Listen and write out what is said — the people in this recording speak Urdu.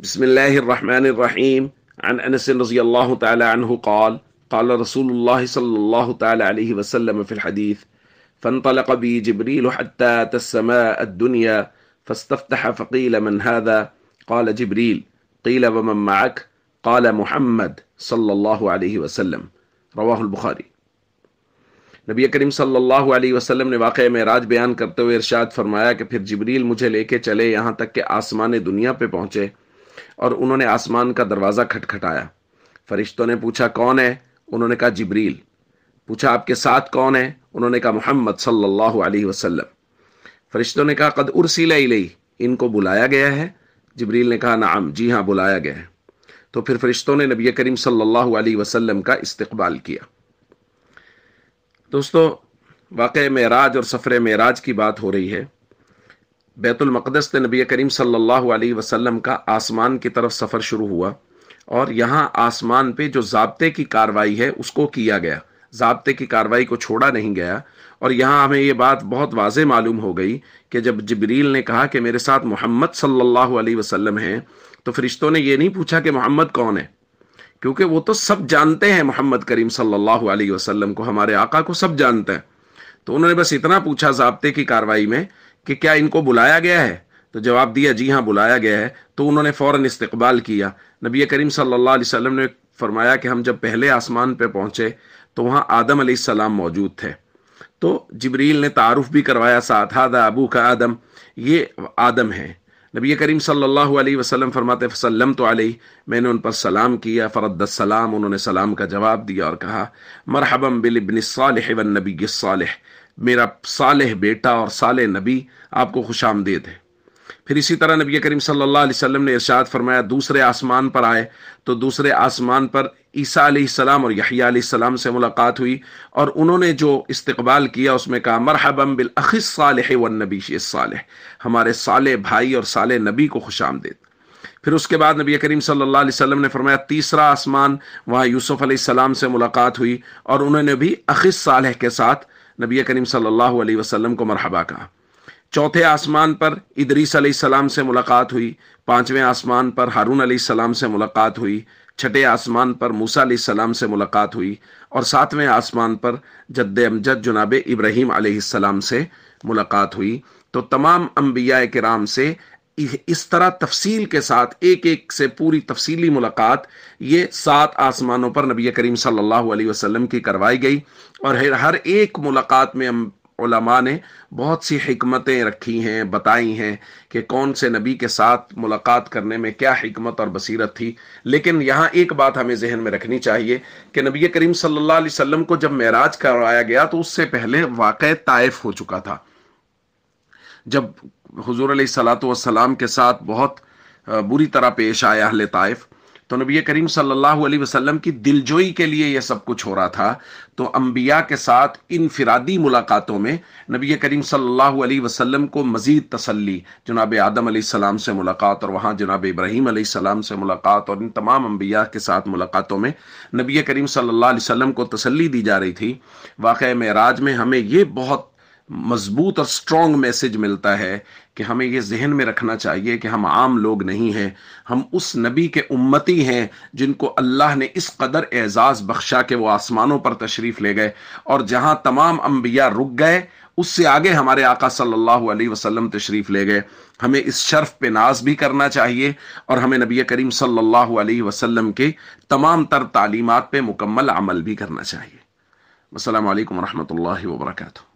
بسم الله الرحمن الرحيم عن انس رضي الله تعالى عنه قال قال رسول الله صلى الله تعالى عليه وسلم في الحديث فانطلق بي جبريل حتى اتى السماء الدنيا فاستفتح فقيل من هذا قال جبريل قيل ومن معك قال محمد صلى الله عليه وسلم رواه البخاري صلی اللہ علیہ وسلم نے واقعہ معراج بیان کرتے ہوئے ارشاد فرمایا کہ پھر جبریل مجھے لے کے چلے یہاں تک کہ آسمان دنیا پہ پہنچے اور انہوں نے آسمان کا دروازہ کھٹکھٹایا فرشتوں نے پوچھا کون ہے انہوں نے کہا جبریل پوچھا آپ کے ساتھ کون ہے انہوں نے کہا محمد صلی اللہ علیہ وسلم فرشتوں نے کہا قد ارسیلہ لئی ان کو بلایا گیا ہے جبریل نے کہا نعم جی ہاں بلایا گیا ہے تو پھر فرشتوں نے نبی کریم صلی اللہ علیہ وسلم کا استقبال کیا دوستو واقع معراج اور سفر معراج کی بات ہو رہی ہے بیت المقدس سے نبی کریم صلی اللہ علیہ وسلم کا آسمان کی طرف سفر شروع ہوا اور یہاں آسمان پہ جو ضابطے کی کاروائی ہے اس کو کیا گیا ضابطے کی کاروائی کو چھوڑا نہیں گیا اور یہاں ہمیں یہ بات بہت واضح معلوم ہو گئی کہ جب جبریل نے کہا کہ میرے ساتھ محمد صلی اللہ علیہ وسلم ہیں تو فرشتوں نے یہ نہیں پوچھا کہ محمد کون ہے کیونکہ وہ تو سب جانتے ہیں محمد کریم صلی اللہ علیہ وسلم کو ہمارے آقا کو سب جانتے ہیں تو انہوں نے بس اتنا پوچھا ضابطے کی کاروائی میں کہ کیا ان کو بلایا گیا ہے تو جواب دیا جی ہاں بلایا گیا ہے تو انہوں نے فوراً استقبال کیا نبی کریم صلی اللہ علیہ وسلم نے فرمایا کہ ہم جب پہلے آسمان پہ پہنچے تو وہاں آدم علیہ السلام موجود تھے تو جبریل نے تعارف بھی کروایا ساتھ ابو کا آدم یہ آدم ہے نبی کریم صلی اللہ علیہ وسلم فرماتے فسلم تو علیہ میں نے ان پر سلام کیا فرد السلام انہوں نے سلام کا جواب دیا اور کہا مرحبا بالابن الصالح والنبی الصالح میرا صالح بیٹا اور صالح نبی آپ کو خوش آمدید ہے پھر اسی طرح نبی کریم صلی اللہ علیہ وسلم نے ارشاد فرمایا دوسرے آسمان پر آئے تو دوسرے آسمان پر عیسیٰ علیہ السلام اور یحییٰ علیہ السلام سے ملاقات ہوئی اور انہوں نے جو استقبال کیا اس میں کہا مرحبا بالاخ الصالح والنبی الصالح ہمارے صالح بھائی اور صالح نبی کو خوش آمدید پھر اس کے بعد نبی کریم صلی اللہ علیہ وسلم نے فرمایا تیسرا آسمان وہاں یوسف علیہ السلام سے ملاقات ہوئی اور انہوں نے بھی اخص صالح کے ساتھ نبی کریم صلی اللہ علیہ وسلم کو مرحبا کہا چوتھے آسمان پر ادریس علیہ السلام سے ملاقات ہوئی پانچویں آسمان پر ہارون علیہ السلام سے ملاقات ہوئی چھٹے آسمان پر موسا علیہ السلام سے ملاقات ہوئی اور ساتویں آسمان پر جد امجد جناب ابراہیم علیہ السلام سے ملاقات ہوئی تو تمام انبیاء کرام سے اس طرح تفصیل کے ساتھ ایک ایک سے پوری تفصیلی ملاقات یہ سات آسمانوں پر نبی کریم صلی اللہ علیہ وسلم کی کروائی گئی اور ہر ایک ملاقات میں علماء نے بہت سی حکمتیں رکھی ہیں بتائی ہیں کہ کون سے نبی کے ساتھ ملاقات کرنے میں کیا حکمت اور بصیرت تھی لیکن یہاں ایک بات ہمیں ذہن میں رکھنی چاہیے کہ نبی کریم صلی اللہ علیہ وسلم کو جب معراج کروایا گیا تو اس سے پہلے واقع طائف ہو چکا تھا جب حضور علیہ اللہۃ والسلام کے ساتھ بہت بری طرح پیش آیا اہل طائف تو نبی کریم صلی اللہ علیہ وسلم کی دلجوئی کے لیے یہ سب کچھ ہو رہا تھا تو انبیاء کے ساتھ انفرادی ملاقاتوں میں نبی کریم صلی اللہ علیہ وسلم کو مزید تسلی جناب آدم علیہ السلام سے ملاقات اور وہاں جناب ابراہیم علیہ السلام سے ملاقات اور ان تمام انبیاء کے ساتھ ملاقاتوں میں نبی کریم صلی اللہ علیہ وسلم کو تسلی دی جا رہی تھی واقعہ معراج میں ہمیں یہ بہت مضبوط اور سٹرونگ میسج ملتا ہے کہ ہمیں یہ ذہن میں رکھنا چاہیے کہ ہم عام لوگ نہیں ہیں ہم اس نبی کے امتی ہیں جن کو اللہ نے اس قدر اعزاز بخشا کہ وہ آسمانوں پر تشریف لے گئے اور جہاں تمام انبیاء رک گئے اس سے آگے ہمارے آقا صلی اللہ علیہ وسلم تشریف لے گئے ہمیں اس شرف پہ ناز بھی کرنا چاہیے اور ہمیں نبی کریم صلی اللہ علیہ وسلم کے تمام تر تعلیمات پہ مکمل عمل بھی کرنا چاہیے السلام علیکم ورحمۃ اللہ وبرکاتہ